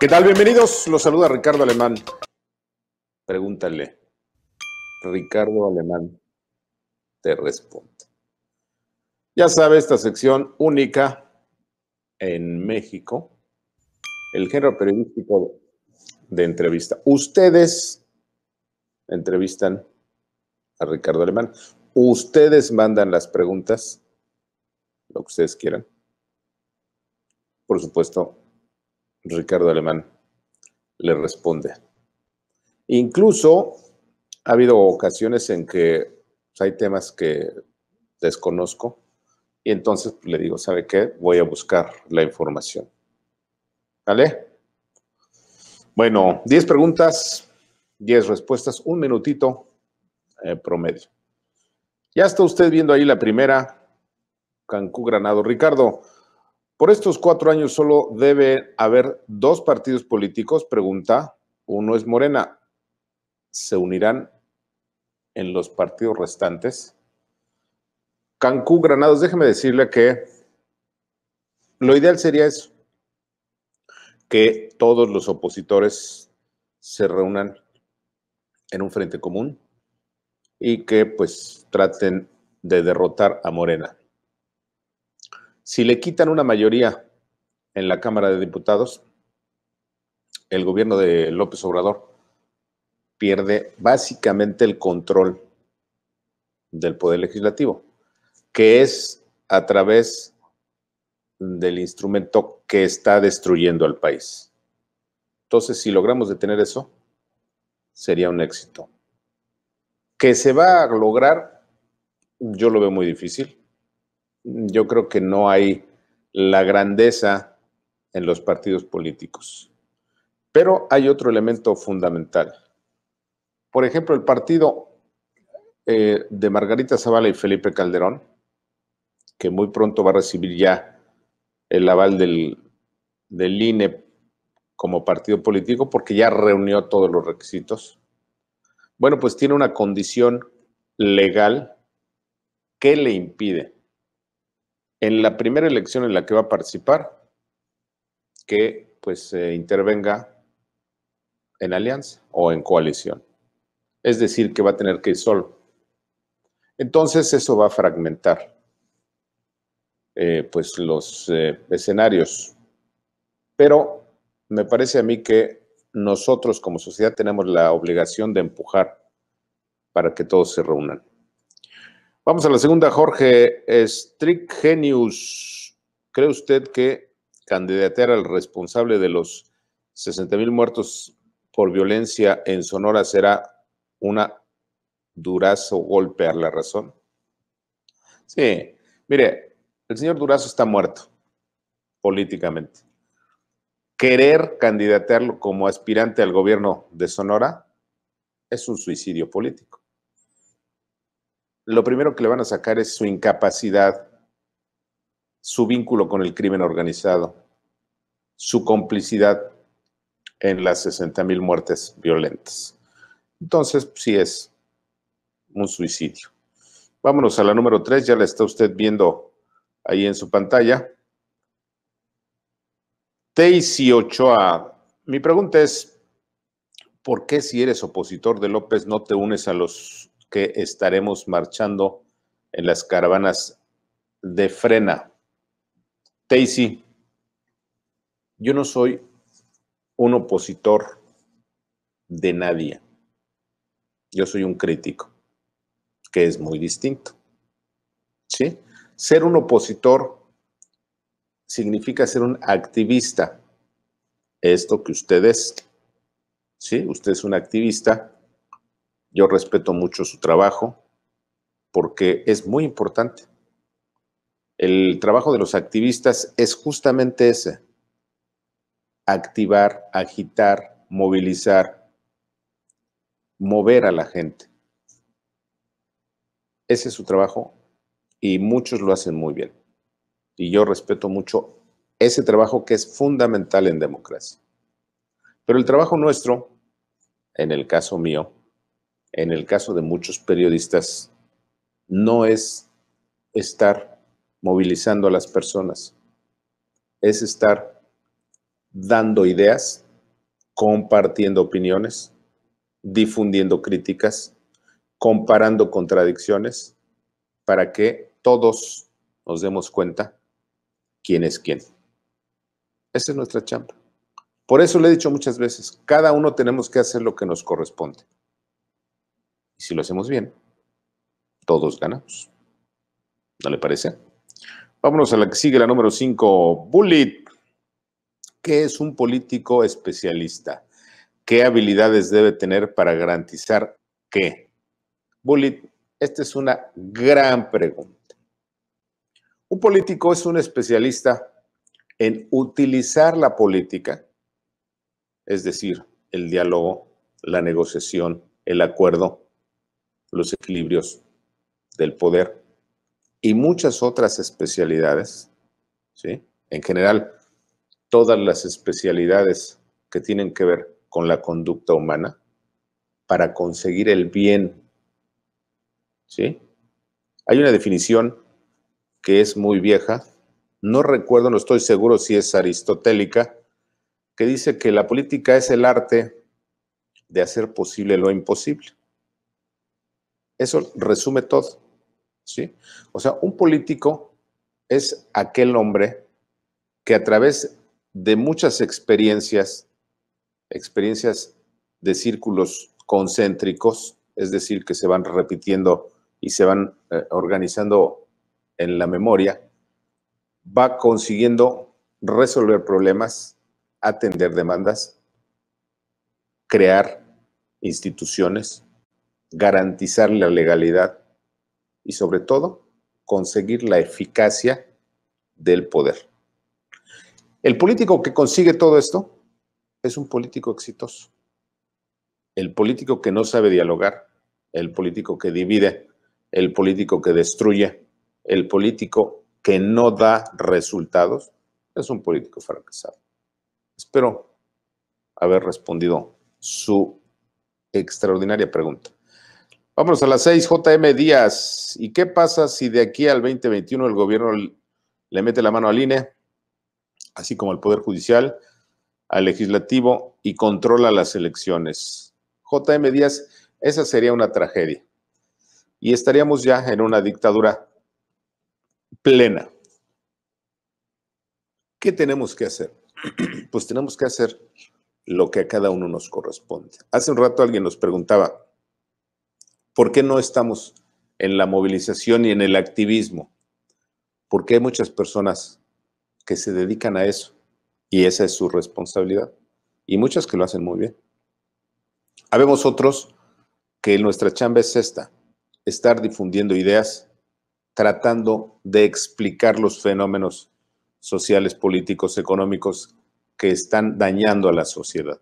¿Qué tal? Bienvenidos. Los saluda Ricardo Alemán. Pregúntale. Ricardo Alemán te responde. Ya sabe, esta sección única en México, el género periodístico de entrevista. Ustedes entrevistan a Ricardo Alemán. Ustedes mandan las preguntas, lo que ustedes quieran. Por supuesto, Ricardo Alemán le responde. Incluso ha habido ocasiones en que pues, hay temas que desconozco y entonces le digo, ¿sabe qué? Voy a buscar la información. ¿Vale? Bueno, 10 preguntas, 10 respuestas, un minutito eh, promedio. Ya está usted viendo ahí la primera, Cancún Granado. Ricardo, por estos cuatro años solo debe haber dos partidos políticos, pregunta. Uno es Morena. ¿Se unirán en los partidos restantes? Cancún Granados, déjeme decirle que lo ideal sería eso, que todos los opositores se reúnan en un frente común y que pues traten de derrotar a Morena. Si le quitan una mayoría en la Cámara de Diputados, el gobierno de López Obrador pierde básicamente el control del Poder Legislativo, que es a través del instrumento que está destruyendo al país. Entonces, si logramos detener eso, sería un éxito. Que se va a lograr, yo lo veo muy difícil. Yo creo que no hay la grandeza en los partidos políticos. Pero hay otro elemento fundamental. Por ejemplo, el partido eh, de Margarita Zavala y Felipe Calderón, que muy pronto va a recibir ya el aval del, del INE como partido político, porque ya reunió todos los requisitos. Bueno, pues tiene una condición legal que le impide en la primera elección en la que va a participar que pues intervenga en alianza o en coalición. Es decir, que va a tener que ir solo. Entonces eso va a fragmentar eh, pues los eh, escenarios. Pero me parece a mí que nosotros como sociedad tenemos la obligación de empujar para que todos se reúnan. Vamos a la segunda, Jorge. Strict Genius, ¿cree usted que candidatear al responsable de los 60 mil muertos por violencia en Sonora será una durazo golpe a la razón? Sí, mire, el señor Durazo está muerto políticamente querer candidatearlo como aspirante al gobierno de Sonora es un suicidio político. Lo primero que le van a sacar es su incapacidad, su vínculo con el crimen organizado, su complicidad en las 60 mil muertes violentas. Entonces, pues, sí es un suicidio. Vámonos a la número 3, ya la está usted viendo ahí en su pantalla. Stacy Ochoa, mi pregunta es, ¿por qué si eres opositor de López no te unes a los que estaremos marchando en las caravanas de frena? teisy yo no soy un opositor de nadie. Yo soy un crítico, que es muy distinto. ¿Sí? Ser un opositor significa ser un activista. Esto que usted es. ¿Sí? Usted es un activista. Yo respeto mucho su trabajo porque es muy importante. El trabajo de los activistas es justamente ese. Activar, agitar, movilizar, mover a la gente. Ese es su trabajo y muchos lo hacen muy bien y yo respeto mucho ese trabajo que es fundamental en democracia. Pero el trabajo nuestro, en el caso mío, en el caso de muchos periodistas, no es estar movilizando a las personas, es estar dando ideas, compartiendo opiniones, difundiendo críticas, comparando contradicciones, para que todos nos demos cuenta quién es quién. Esa es nuestra chamba. Por eso le he dicho muchas veces, cada uno tenemos que hacer lo que nos corresponde. Y si lo hacemos bien, todos ganamos. ¿No le parece? Vámonos a la que sigue, la número 5, Bullet. ¿Qué es un político especialista? ¿Qué habilidades debe tener para garantizar qué? Bullet, esta es una gran pregunta. Un político es un especialista en utilizar la política, es decir, el diálogo, la negociación, el acuerdo, los equilibrios del poder y muchas otras especialidades, ¿sí? En general, todas las especialidades que tienen que ver con la conducta humana para conseguir el bien, ¿sí? Hay una definición que es muy vieja, no recuerdo, no estoy seguro si es aristotélica, que dice que la política es el arte de hacer posible lo imposible. Eso resume todo. ¿sí? O sea, un político es aquel hombre que a través de muchas experiencias, experiencias de círculos concéntricos, es decir, que se van repitiendo y se van eh, organizando en la memoria, va consiguiendo resolver problemas, atender demandas, crear instituciones, garantizar la legalidad y sobre todo conseguir la eficacia del poder. El político que consigue todo esto es un político exitoso. El político que no sabe dialogar, el político que divide, el político que destruye, el político que no da resultados es un político fracasado. Espero haber respondido su extraordinaria pregunta. Vamos a las 6, JM Díaz. ¿Y qué pasa si de aquí al 2021 el gobierno le mete la mano al INE, así como al Poder Judicial, al Legislativo y controla las elecciones? JM Díaz, esa sería una tragedia. Y estaríamos ya en una dictadura plena. ¿Qué tenemos que hacer? Pues tenemos que hacer lo que a cada uno nos corresponde. Hace un rato alguien nos preguntaba, ¿por qué no estamos en la movilización y en el activismo? Porque hay muchas personas que se dedican a eso y esa es su responsabilidad y muchas que lo hacen muy bien. Habemos otros que nuestra chamba es esta, estar difundiendo ideas tratando de explicar los fenómenos sociales, políticos, económicos que están dañando a la sociedad.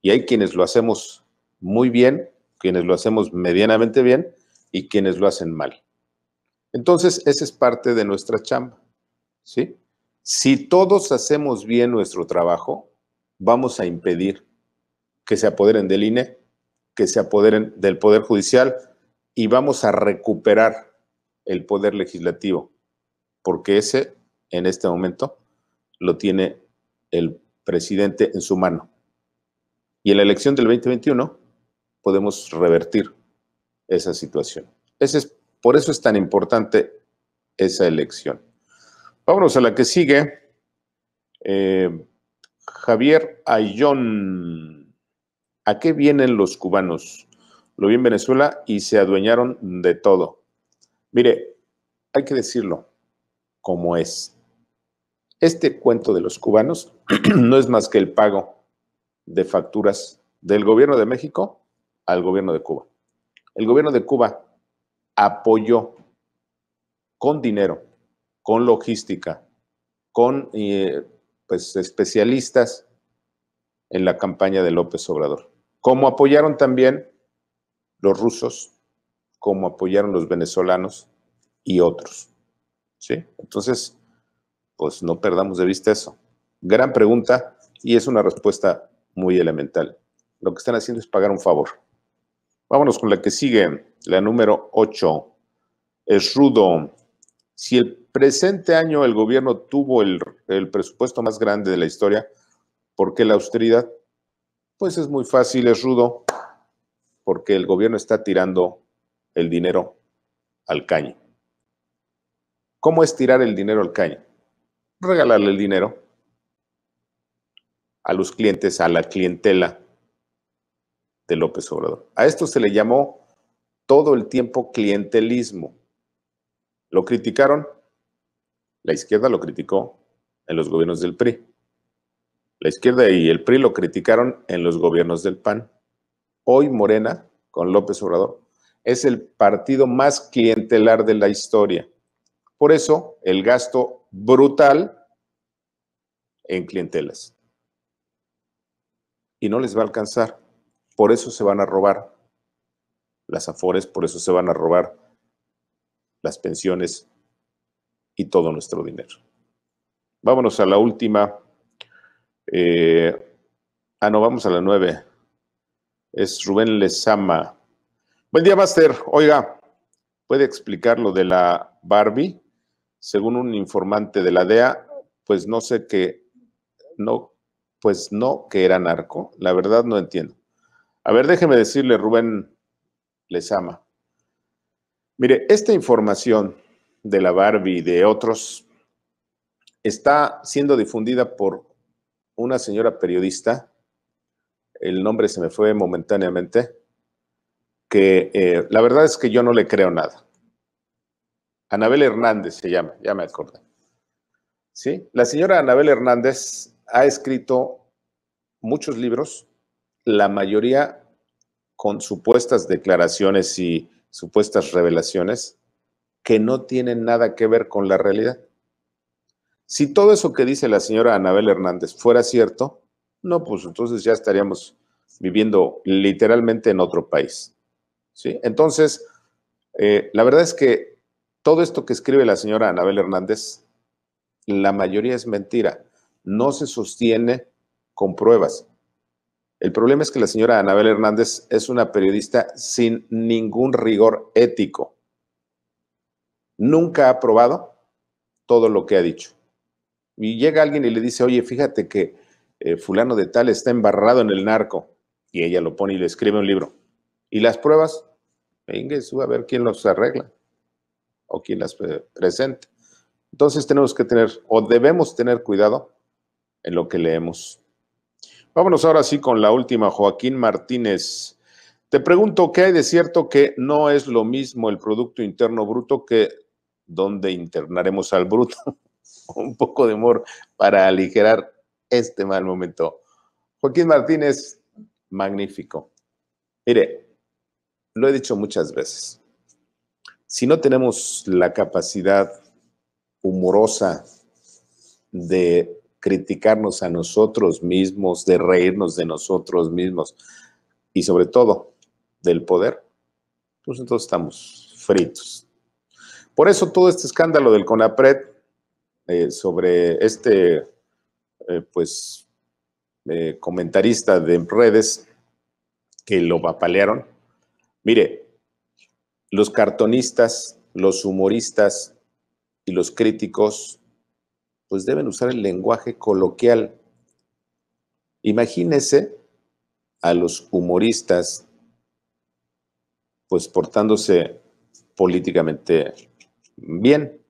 Y hay quienes lo hacemos muy bien, quienes lo hacemos medianamente bien y quienes lo hacen mal. Entonces, esa es parte de nuestra chamba. Si todos hacemos bien nuestro trabajo, vamos a impedir que se apoderen del INE, que se apoderen del Poder Judicial y vamos a recuperar el poder legislativo, porque ese en este momento lo tiene el presidente en su mano. Y en la elección del 2021 podemos revertir esa situación. Ese es, por eso es tan importante esa elección. Vámonos a la que sigue. Eh, Javier Ayón. ¿A qué vienen los cubanos? Lo vi en Venezuela y se adueñaron de todo. Mire, hay que decirlo como es. Este cuento de los cubanos no es más que el pago de facturas del gobierno de México al gobierno de Cuba. El gobierno de Cuba apoyó con dinero, con logística, con eh, pues, especialistas en la campaña de López Obrador. Como apoyaron también los rusos, como apoyaron los venezolanos y otros. ¿Sí? Entonces, pues no perdamos de vista eso. Gran pregunta y es una respuesta muy elemental. Lo que están haciendo es pagar un favor. Vámonos con la que sigue, la número 8. Es rudo. Si el presente año el gobierno tuvo el, el presupuesto más grande de la historia, ¿por qué la austeridad? Pues es muy fácil, es rudo, porque el gobierno está tirando el dinero al caño. ¿Cómo es tirar el dinero al caño? Regalarle el dinero a los clientes, a la clientela de López Obrador. A esto se le llamó todo el tiempo clientelismo. Lo criticaron, la izquierda lo criticó en los gobiernos del PRI. La izquierda y el PRI lo criticaron en los gobiernos del PAN. Hoy Morena, con López Obrador, es el partido más clientelar de la historia. Por eso, el gasto brutal en clientelas. Y no les va a alcanzar. Por eso se van a robar las afores, por eso se van a robar las pensiones y todo nuestro dinero. Vámonos a la última. Eh, ah, no, vamos a la nueve. Es Rubén Lezama. Buen día, Master. Oiga, ¿puede explicar lo de la Barbie? Según un informante de la DEA, pues no sé qué, no, pues no que era narco. La verdad no entiendo. A ver, déjeme decirle, Rubén ama. Mire, esta información de la Barbie y de otros está siendo difundida por una señora periodista. El nombre se me fue momentáneamente que eh, la verdad es que yo no le creo nada. Anabel Hernández se llama, ya me acordé. ¿Sí? La señora Anabel Hernández ha escrito muchos libros, la mayoría con supuestas declaraciones y supuestas revelaciones que no tienen nada que ver con la realidad. Si todo eso que dice la señora Anabel Hernández fuera cierto, no, pues entonces ya estaríamos viviendo literalmente en otro país. Entonces, eh, la verdad es que todo esto que escribe la señora Anabel Hernández, la mayoría es mentira, no se sostiene con pruebas. El problema es que la señora Anabel Hernández es una periodista sin ningún rigor ético. Nunca ha probado todo lo que ha dicho. Y llega alguien y le dice, oye, fíjate que eh, fulano de tal está embarrado en el narco. Y ella lo pone y le escribe un libro. Y las pruebas, venga, a ver quién los arregla o quién las presenta. Entonces tenemos que tener o debemos tener cuidado en lo que leemos. Vámonos ahora sí con la última, Joaquín Martínez. Te pregunto, ¿qué hay de cierto que no es lo mismo el Producto Interno Bruto que donde internaremos al bruto? Un poco de humor para aligerar este mal momento. Joaquín Martínez, magnífico. Mire, lo he dicho muchas veces, si no tenemos la capacidad humorosa de criticarnos a nosotros mismos, de reírnos de nosotros mismos y sobre todo del poder, pues entonces estamos fritos. Por eso todo este escándalo del CONAPRED eh, sobre este eh, pues eh, comentarista de redes que lo vapalearon, Mire, los cartonistas, los humoristas y los críticos, pues deben usar el lenguaje coloquial. Imagínese a los humoristas, pues portándose políticamente bien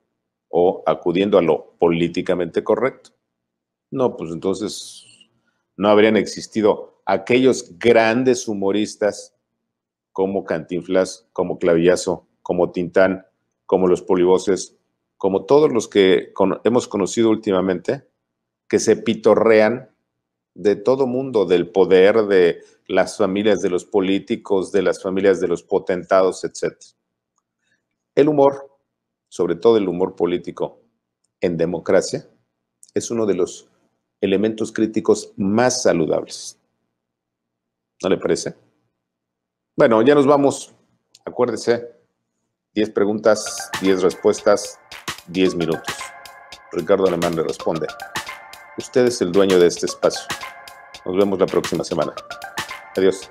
o acudiendo a lo políticamente correcto. No, pues entonces no habrían existido aquellos grandes humoristas como Cantinflas, como Clavillazo, como Tintán, como los polivoces, como todos los que hemos conocido últimamente, que se pitorrean de todo mundo, del poder, de las familias de los políticos, de las familias de los potentados, etc. El humor, sobre todo el humor político en democracia, es uno de los elementos críticos más saludables. ¿No le parece? Bueno, ya nos vamos. Acuérdese, 10 preguntas, 10 respuestas, 10 minutos. Ricardo Alemán le responde. Usted es el dueño de este espacio. Nos vemos la próxima semana. Adiós.